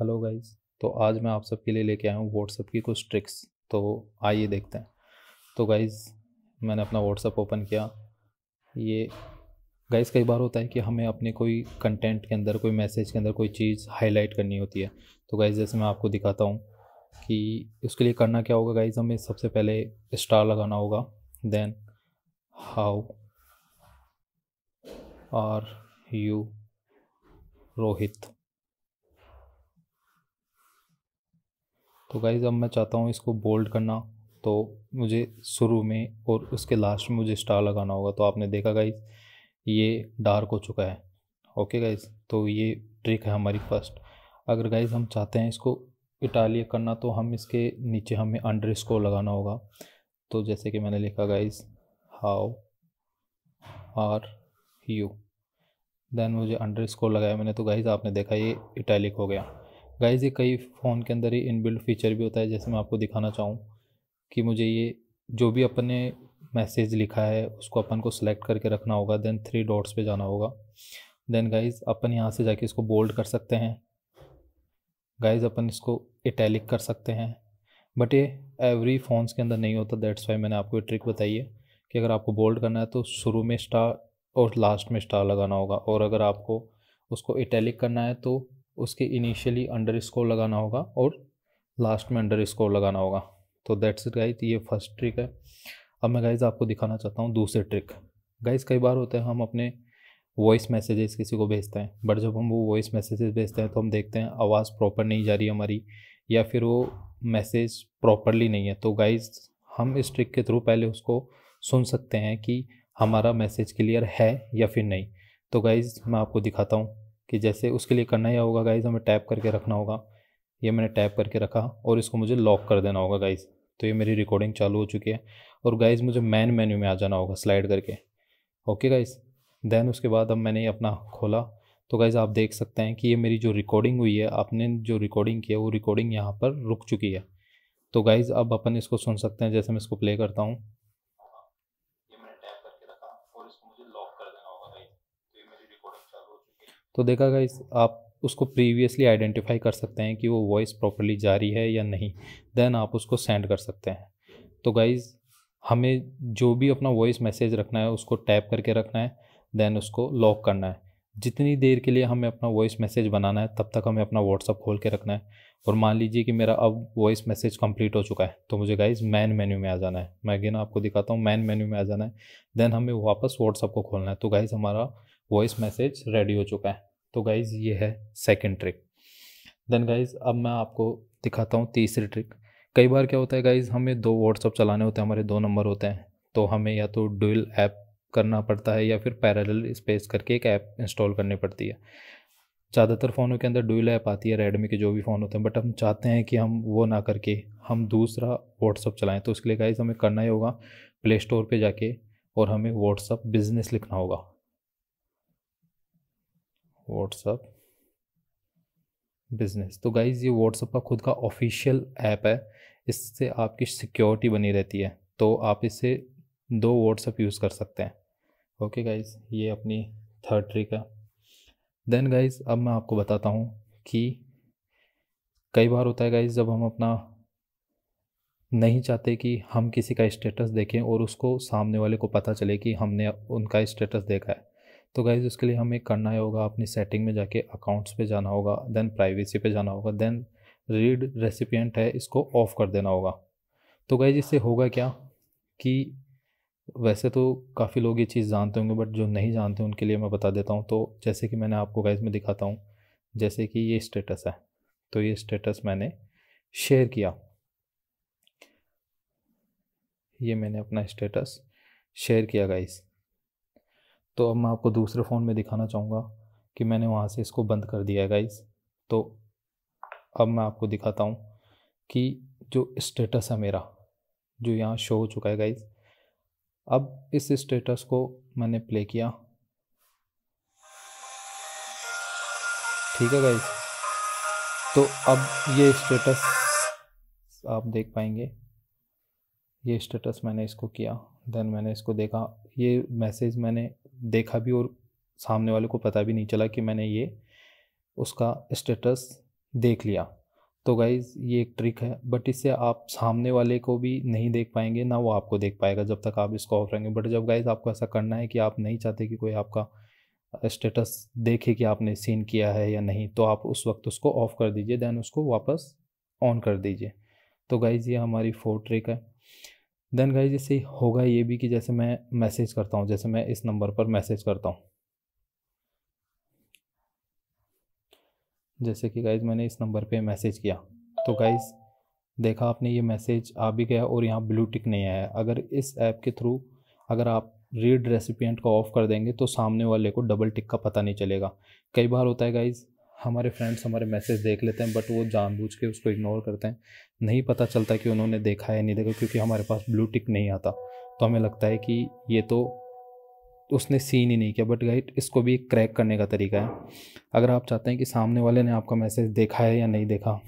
hello guys तो आज मैं आप सबके लिए लेके आया हूँ व्हाट्सअप की कुछ ट्रिक्स तो आइए देखते हैं तो गाइस मैंने अपना व्हाट्सअप ओपन किया ये गाइस कई बार होता है कि हमें अपने कोई कंटेंट के अंदर कोई मैसेज के अंदर कोई चीज़ हाईलाइट करनी होती है तो गाइस जैसे मैं आपको दिखाता हूँ कि उसके लिए करना क्या होगा गाइस हमें सबसे पहले स्टार लगाना होगा then how are you Rohit तो गाइज अब मैं चाहता हूँ इसको बोल्ड करना तो मुझे शुरू में और उसके लास्ट में मुझे स्टार लगाना होगा तो आपने देखा गाइज ये डार्क हो चुका है ओके गाइज तो ये ट्रिक है हमारी फर्स्ट अगर गाइज हम चाहते हैं इसको इटालिया करना तो हम इसके नीचे हमें अंडर स्कोर लगाना होगा तो जैसे कि मैंने लिखा guys how are you then मुझे अंडर स्कोर लगाया मैंने तो गाइज आपने देखा ये इटैलिक हो गया गाइज ये कई फ़ोन के अंदर ही इनबिल्ट फीचर भी होता है जैसे मैं आपको दिखाना चाहूँ कि मुझे ये जो भी अपन ने मैसेज लिखा है उसको अपन को सिलेक्ट करके रखना होगा देन थ्री डॉट्स पे जाना होगा देन गाइज़ अपन यहाँ से जाके इसको बोल्ड कर सकते हैं गाइज़ अपन इसको इटैलिक कर सकते हैं बट ये एवरी फ़ोन्स के अंदर नहीं होता दैट्स वाई मैंने आपको ये ट्रिक बताई है कि अगर आपको बोल्ड करना है तो शुरू में स्टार और लास्ट में स्टार लगाना होगा और अगर आपको उसको इटैलिक करना है तो उसके इनिशियली अंडर स्कोर लगाना होगा और लास्ट में अंडर स्कोर लगाना होगा तो दैट्स इट गाइज ये फर्स्ट ट्रिक है अब मैं गाइज आपको दिखाना चाहता हूँ दूसरी ट्रिक गाइज कई बार होते हैं हम अपने वॉइस मैसेजेस किसी को भेजते हैं बट जब हम वो वॉइस मैसेजेस भेजते हैं तो हम देखते हैं आवाज़ प्रॉपर नहीं जा रही हमारी या फिर वो मैसेज प्रॉपरली नहीं है तो गाइज हम इस ट्रिक के थ्रू पहले उसको सुन सकते हैं कि हमारा मैसेज क्लियर है या फिर नहीं तो गाइज़ मैं आपको दिखाता हूँ कि जैसे उसके लिए करना ही होगा गाइज़ हमें टैप करके रखना होगा ये मैंने टैप करके रखा और इसको मुझे लॉक कर देना होगा गाइज़ तो ये मेरी रिकॉर्डिंग चालू हो चुकी है और गाइज़ मुझे मैन मेन्यू में आ जाना होगा स्लाइड करके ओके गाइज़ देन उसके बाद अब मैंने अपना खोला तो गाइज़ आप देख सकते हैं कि ये मेरी जो रिकॉर्डिंग हुई है आपने जो रिकॉर्डिंग किया है वो रिकॉर्डिंग यहाँ पर रुक चुकी है तो गाइज़ अब अपन इसको सुन सकते हैं जैसे मैं इसको प्ले करता हूँ तो देखा गया आप उसको प्रीवियसली आइडेंटिफाई कर सकते हैं कि वो वॉइस प्रॉपरली जारी है या नहीं देन आप उसको सेंड कर सकते हैं तो गाइज़ हमें जो भी अपना वॉइस मैसेज रखना है उसको टैप करके रखना है देन उसको लॉक करना है जितनी देर के लिए हमें अपना वॉइस मैसेज बनाना है तब तक हमें अपना व्हाट्सअप खोल के रखना है और मान लीजिए कि मेरा अब वॉइस मैसेज कंप्लीट हो चुका है तो मुझे गाइज मैन मेन्यू में आ जाना है मैं अगेन आपको दिखाता हूँ मैन मेन्यू में आ जाना है देन हमें वापस व्हाट्सअप को खोलना है तो गाइज़ हमारा वॉइस मैसेज रेडी हो चुका है तो गाइज़ ये है सेकेंड ट्रिक देन गाइज़ अब मैं आपको दिखाता हूँ तीसरी ट्रिक कई बार क्या होता है गाइज़ हमें दो व्हाट्सअप चलाने होते हैं हमारे दो नंबर होते हैं तो हमें या तो डुअल ऐप करना पड़ता है या फिर पैरेलल स्पेस करके एक ऐप इंस्टॉल करनी पड़ती है ज़्यादातर फ़ोनों के अंदर डुअल ऐप आती है रेडमी के जो भी फ़ोन होते हैं बट हम चाहते हैं कि हम वो ना करके हम दूसरा व्हाट्सअप चलाएं तो उसके लिए गाइज हमें करना ही होगा प्ले स्टोर पर जाके और हमें व्हाट्सअप बिज़नेस लिखना होगा व्हाट्सअप बिजनेस तो गाइज़ ये व्हाट्सअप का खुद का ऑफिशियल ऐप है इससे आपकी सिक्योरिटी बनी रहती है तो आप इससे दो व्हाट्सअप यूज़ कर सकते हैं ओके गाइज़ ये अपनी थर्ड ट्रिक है देन गाइज़ अब मैं आपको बताता हूँ कि कई बार होता है गाइज़ जब हम अपना नहीं चाहते कि हम किसी का स्टेटस देखें और उसको सामने वाले को पता चले कि हमने उनका स्टेटस देखा है तो गाइज़ उसके लिए हमें करना ही होगा अपनी सेटिंग में जाके अकाउंट्स पे जाना होगा देन प्राइवेसी पे जाना होगा देन रीड रेसिपियंट है इसको ऑफ़ कर देना होगा तो गाइज इससे होगा क्या कि वैसे तो काफ़ी लोग ये चीज़ जानते होंगे बट जो नहीं जानते उनके लिए मैं बता देता हूँ तो जैसे कि मैंने आपको गाइज में दिखाता हूँ जैसे कि ये स्टेटस है तो ये स्टेटस मैंने शेयर किया ये मैंने अपना स्टेटस शेयर किया गाइज़ तो अब मैं आपको दूसरे फ़ोन में दिखाना चाहूँगा कि मैंने वहाँ से इसको बंद कर दिया है गाइस तो अब मैं आपको दिखाता हूँ कि जो स्टेटस है मेरा जो यहाँ शो हो चुका है गाइस अब इस स्टेटस को मैंने प्ले किया ठीक है गाइस तो अब ये स्टेटस आप देख पाएंगे ये स्टेटस मैंने इसको किया देन मैंने इसको देखा ये मैसेज मैंने देखा भी और सामने वाले को पता भी नहीं चला कि मैंने ये उसका स्टेटस देख लिया तो गाइज़ ये एक ट्रिक है बट इससे आप सामने वाले को भी नहीं देख पाएंगे ना वो आपको देख पाएगा जब तक आप इसको ऑफ रहेंगे बट जब गाइज़ आपको ऐसा करना है कि आप नहीं चाहते कि कोई आपका स्टेटस देखे कि आपने सीन किया है या नहीं तो आप उस वक्त उसको ऑफ़ कर दीजिए देन उसको वापस ऑन कर दीजिए तो गाइज़ ये हमारी फोर ट्रिक है देन गाइज इससे होगा ये भी कि जैसे मैं मैसेज करता हूँ जैसे मैं इस नंबर पर मैसेज करता हूँ जैसे कि गाइज मैंने इस नंबर पे मैसेज किया तो गाइज देखा आपने ये मैसेज आ भी गया और यहाँ ब्लू टिक नहीं आया अगर इस ऐप के थ्रू अगर आप रीड रेसिपिएंट को ऑफ़ कर देंगे तो सामने वाले को डबल टिक का पता नहीं चलेगा कई बार होता है गाइज़ हमारे फ्रेंड्स हमारे मैसेज देख लेते हैं बट वो जानबूझ के उसको इग्नोर करते हैं नहीं पता चलता कि उन्होंने देखा है नहीं देखा क्योंकि हमारे पास ब्लू टिक नहीं आता तो हमें लगता है कि ये तो उसने सीन ही नहीं किया बट गाइड इसको भी क्रैक करने का तरीका है अगर आप चाहते हैं कि सामने वाले ने आपका मैसेज देखा है या नहीं देखा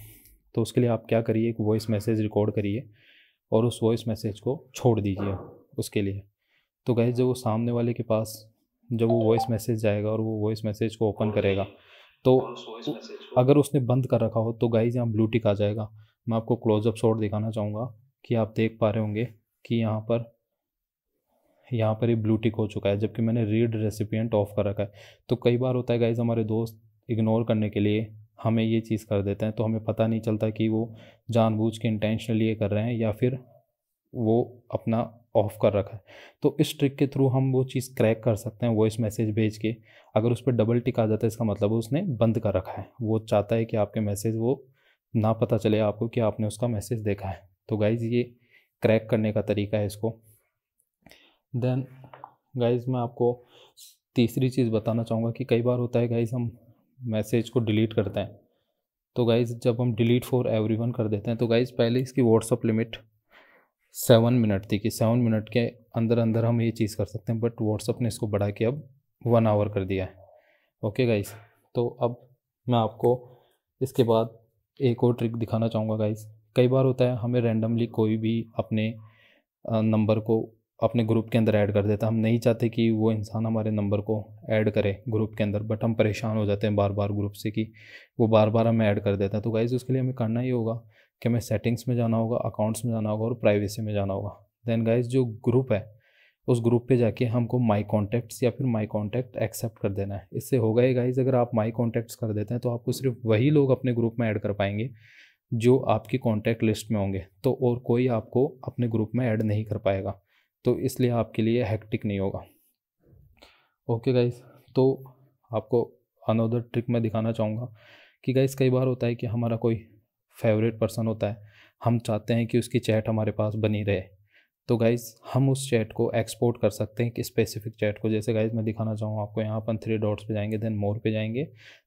तो उसके लिए आप क्या करिए एक वॉइस मैसेज रिकॉर्ड करिए और उस वॉइस मैसेज को छोड़ दीजिए उसके लिए तो गाइड जब वो सामने वाले के पास जब वो वॉइस मैसेज जाएगा और वो वॉइस मैसेज को ओपन करेगा तो अगर उसने बंद कर रखा हो तो गाइज यहाँ ब्लू टिक आ जाएगा मैं आपको क्लोजअप शॉट दिखाना चाहूँगा कि आप देख पा रहे होंगे कि यहाँ पर यहाँ पर ही ब्लू टिक हो चुका है जबकि मैंने रीड रेसिपियंट ऑफ कर रखा है तो कई बार होता है गाइज हमारे दोस्त इग्नोर करने के लिए हमें ये चीज़ कर देते हैं तो हमें पता नहीं चलता कि वो जानबूझ के इंटेंशनली ये कर रहे हैं या फिर वो अपना ऑफ कर रखा है तो इस ट्रिक के थ्रू हम वो चीज़ क्रैक कर सकते हैं वॉइस मैसेज भेज के अगर उस पर डबल टिक आ जाता है इसका मतलब उसने बंद कर रखा है वो चाहता है कि आपके मैसेज वो ना पता चले आपको कि आपने उसका मैसेज देखा है तो गाइज़ ये क्रैक करने का तरीका है इसको देन गाइज़ मैं आपको तीसरी चीज़ बताना चाहूँगा कि कई बार होता है गाइज़ हम मैसेज को डिलीट करते हैं तो गाइज़ जब हम डिलीट फॉर एवरीवन कर देते हैं तो गाइज़ पहले इसकी व्हाट्सअप लिमिट सेवन मिनट थी कि सेवन मिनट के अंदर अंदर हम ये चीज़ कर सकते हैं बट व्हाट्सअप ने इसको बढ़ा के अब वन आवर कर दिया है ओके गाइस तो अब मैं आपको इसके बाद एक और ट्रिक दिखाना चाहूँगा गाइस कई बार होता है हमें रैंडमली कोई भी अपने नंबर को अपने ग्रुप के अंदर ऐड कर देता हम नहीं चाहते कि वो इंसान हमारे नंबर को ऐड करे ग्रुप के अंदर बट हम परेशान हो जाते हैं बार बार ग्रुप से कि वो बार बार हमें ऐड कर देता है तो गाइज़ उसके लिए हमें करना ही होगा कि हमें सेटिंग्स में जाना होगा अकाउंट्स में जाना होगा और प्राइवेसी में जाना होगा देन गाइज जो ग्रुप है उस ग्रुप पे जाके हमको माई कॉन्टैक्ट्स या फिर माई कॉन्टैक्ट एक्सेप्ट कर देना है इससे होगा ही गाइज अगर आप माई कॉन्टैक्ट्स कर देते हैं तो आपको सिर्फ वही लोग अपने ग्रुप में ऐड कर पाएंगे जो आपकी कॉन्टैक्ट लिस्ट में होंगे तो और कोई आपको अपने ग्रुप में ऐड नहीं कर पाएगा तो इसलिए आपके लिए हैक्टिक नहीं होगा ओके गाइज तो आपको अनदर ट्रिक मैं दिखाना चाहूँगा कि गाइज कई बार होता है कि हमारा कोई फेवरेट पर्सन होता है हम चाहते हैं कि उसकी चैट हमारे पास बनी रहे तो गाइज़ हम उस चैट को एक्सपोर्ट कर सकते हैं कि स्पेसिफिक चैट को जैसे गाइज़ मैं दिखाना चाहूँ आपको यहाँ अपन थ्री डॉट्स पे जाएंगे देन मोर पे जाएंगे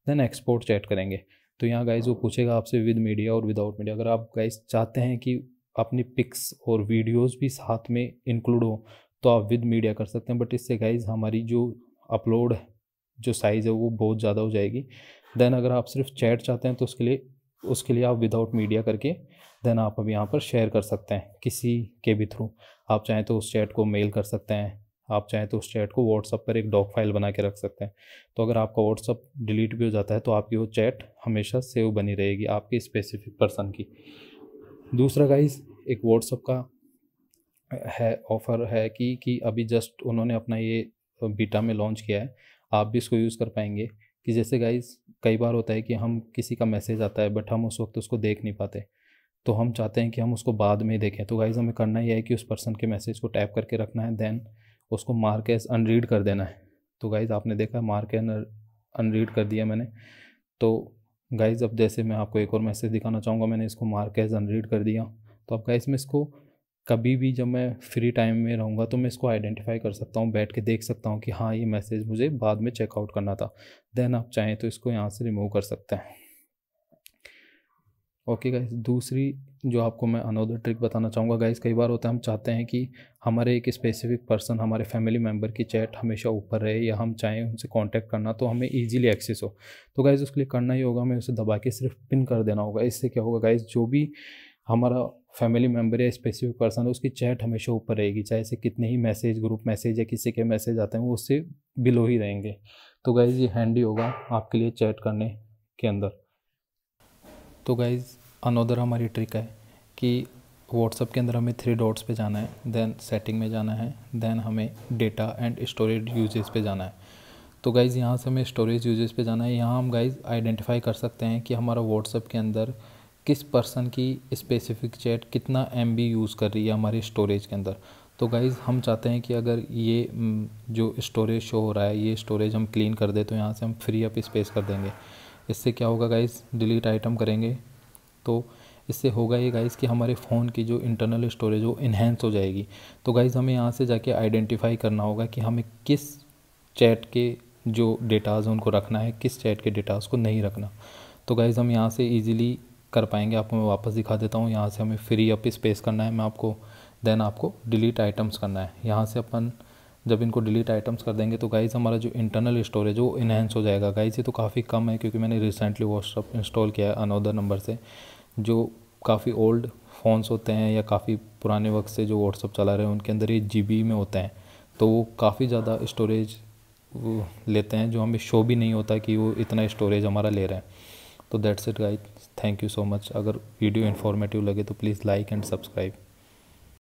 देन एक्सपोर्ट चैट करेंगे तो यहाँ गाइज़ वो पूछेगा आपसे विद मीडिया और विदाउट मीडिया अगर आप गाइज़ चाहते हैं कि अपनी पिक्स और वीडियोज़ भी साथ में इंक्लूड हो तो आप विद मीडिया कर सकते हैं बट इससे गाइज़ हमारी जो अपलोड जो साइज़ है वो बहुत ज़्यादा हो जाएगी देन अगर आप सिर्फ चैट चाहते हैं तो उसके लिए उसके लिए आप विदाउट मीडिया करके देन आप अब यहाँ पर शेयर कर सकते हैं किसी के भी थ्रू आप चाहें तो उस चैट को मेल कर सकते हैं आप चाहें तो उस चैट को व्हाट्सअप पर एक डॉक फाइल बना के रख सकते हैं तो अगर आपका व्हाट्सअप डिलीट भी हो जाता है तो आपकी वो चैट हमेशा सेव बनी रहेगी आपके स्पेसिफिक पर्सन की दूसरा गाइस एक व्हाट्सअप का है ऑफ़र है कि कि अभी जस्ट उन्होंने अपना ये बीटा में लॉन्च किया है आप भी इसको यूज़ कर पाएंगे कि जैसे गाइज़ कई बार होता है कि हम किसी का मैसेज आता है बट हम उस वक्त उसको देख नहीं पाते तो हम चाहते हैं कि हम उसको बाद में देखें तो गाइज़ हमें करना ही है कि उस पर्सन के मैसेज को टैप करके रखना है दैन उसको मार्क एज अनरीड कर देना है तो गाइज़ आपने देखा मार्क एन अनरीड कर दिया मैंने तो गाइज़ अब जैसे मैं आपको एक और मैसेज दिखाना चाहूँगा मैंने इसको मार्क एज अनरीड कर दिया तो अब गाइज़ मैं इसको कभी भी जब मैं फ्री टाइम में रहूँगा तो मैं इसको आइडेंटिफाई कर सकता हूँ बैठ के देख सकता हूँ कि हाँ ये मैसेज मुझे बाद में चेकआउट करना था देन आप चाहें तो इसको यहाँ से रिमूव कर सकते हैं ओके गाइज दूसरी जो आपको मैं अनोदर ट्रिक बताना चाहूँगा गाइज कई बार होता है हम चाहते हैं कि हमारे एक स्पेसिफिक पर्सन हमारे फैमिली मेम्बर की चैट हमेशा ऊपर रहे या हम चाहें उनसे कांटेक्ट करना तो हमें इजीली एक्सेस हो तो गाइज़ उसके लिए करना ही होगा हमें उसे दबा के सिर्फ पिन कर देना होगा इससे क्या होगा गाइज़ जो भी हमारा फैमिली मेम्बर या स्पेसिफिक पर्सन है उसकी चैट हमेशा ऊपर रहेगी चाहे से कितने ही मैसेज ग्रुप मैसेज या किसी के मैसेज आते हैं वो उससे बिलो ही रहेंगे तो गाइज़ ये हैंडी होगा आपके लिए चैट करने के अंदर तो गाइज़ अनोदर हमारी ट्रिक है कि व्हाट्सअप के अंदर हमें थ्री डॉट्स पे जाना है देन सेटिंग में जाना है देन हमें डेटा एंड स्टोरेज यूजेस पे जाना है तो गाइज़ यहाँ से हमें स्टोरेज यूजेस पे जाना है यहाँ हम गाइज़ आइडेंटिफाई कर सकते हैं कि हमारा व्हाट्सअप के अंदर किस पर्सन की स्पेसिफिक चैट कितना एम यूज़ कर रही है हमारे स्टोरेज के अंदर तो गाइज़ हम चाहते हैं कि अगर ये हम्म, जो स्टोरेज शो हो रहा है ये स्टोरेज हम क्लीन कर दे तो यहाँ से हम फ्री अप स्पेस कर देंगे इससे क्या होगा गाइज़ डिलीट आइटम करेंगे तो इससे होगा ये गाइज़ कि हमारे फ़ोन की जो इंटरनल स्टोरेज वो इन्हेंस हो जाएगी तो गाइज़ हमें यहाँ से जाके आइडेंटिफाई करना होगा कि हमें किस चैट के जो डेटाज़ उनको रखना है किस चैट के डेटाज़ को नहीं रखना तो गाइज़ हम यहाँ से ईजिली कर पाएंगे आपको मैं वापस दिखा देता हूँ यहाँ से हमें फ्री अप स्पेस करना है मैं आपको देन आपको डिलीट आइटम्स करना है यहाँ से अपन जब इनको डिलीट आइटम्स कर देंगे तो गाइज़ हमारा जो इंटरनल स्टोरेज वो इन्हेंस हो जाएगा गाइज़ ये तो काफ़ी कम है क्योंकि मैंने रिसेंटली व्हाट्सअप इंस्टॉल किया है अनोदर नंबर से जो काफ़ी ओल्ड फ़ोन्स होते हैं या काफ़ी पुराने वक्त से जो व्हाट्सअप चला रहे हैं उनके अंदर ये जी में होते हैं तो वो काफ़ी ज़्यादा स्टोरेज लेते हैं जो हमें शो भी नहीं होता कि वो इतना स्टोरेज हमारा ले रहे हैं तो that's it guys thank you so much अगर वीडियो इन्फॉर्मेटिव लगे तो प्लीज़ लाइक एंड सब्सक्राइब